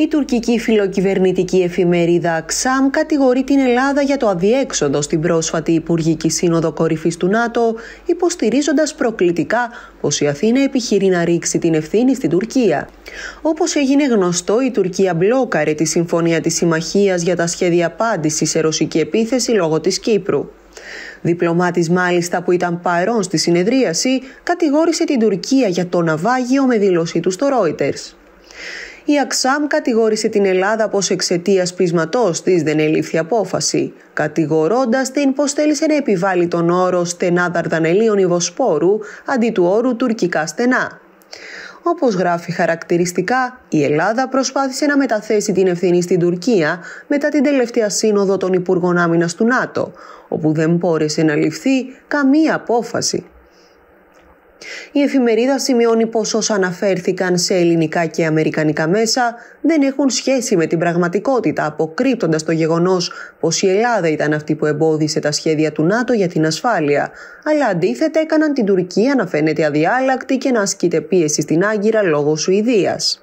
Η τουρκική φιλοκυβερνητική εφημερίδα ΑΞΑΜ κατηγορεί την Ελλάδα για το αδιέξοδο στην πρόσφατη Υπουργική Σύνοδο Κορυφής του ΝΑΤΟ, υποστηρίζοντας προκλητικά πως η Αθήνα επιχειρεί να ρίξει την ευθύνη στην Τουρκία. Όπως έγινε γνωστό, η Τουρκία μπλόκαρε τη Συμφωνία της Συμμαχίας για τα σχέδια απάντησης σε ρωσική επίθεση λόγω της Κύπρου. Διπλωμάτης μάλιστα που ήταν παρόν στη συνεδρίαση κατηγόρησε την Τουρκία για το ναυάγιο με δήλωσή του στο Reuters η Αξάμ κατηγόρησε την Ελλάδα πως εξαιτίας πείσματός της δεν ελήφθη απόφαση, κατηγορώντας την πως θέλησε να επιβάλλει τον όρο στενά δαρδανελίων Ιβοσπόρου αντί του όρου τουρκικά στενά. Όπως γράφει χαρακτηριστικά, η Ελλάδα προσπάθησε να μεταθέσει την ευθύνη στην Τουρκία μετά την τελευταία σύνοδο των Υπουργών Άμυνας του ΝΑΤΟ, όπου δεν μπόρεσε να ληφθεί καμία απόφαση η εφημερίδα σημειώνει πως όσα αναφέρθηκαν σε ελληνικά και αμερικανικά μέσα δεν έχουν σχέση με την πραγματικότητα, αποκρύπτοντας το γεγονός πως η Ελλάδα ήταν αυτή που εμπόδισε τα σχέδια του ΝΑΤΟ για την ασφάλεια, αλλά αντίθετα έκαναν την Τουρκία να φαίνεται αδιάλακτη και να ασκείται πίεση στην Άγκυρα λόγω Σουηδίας.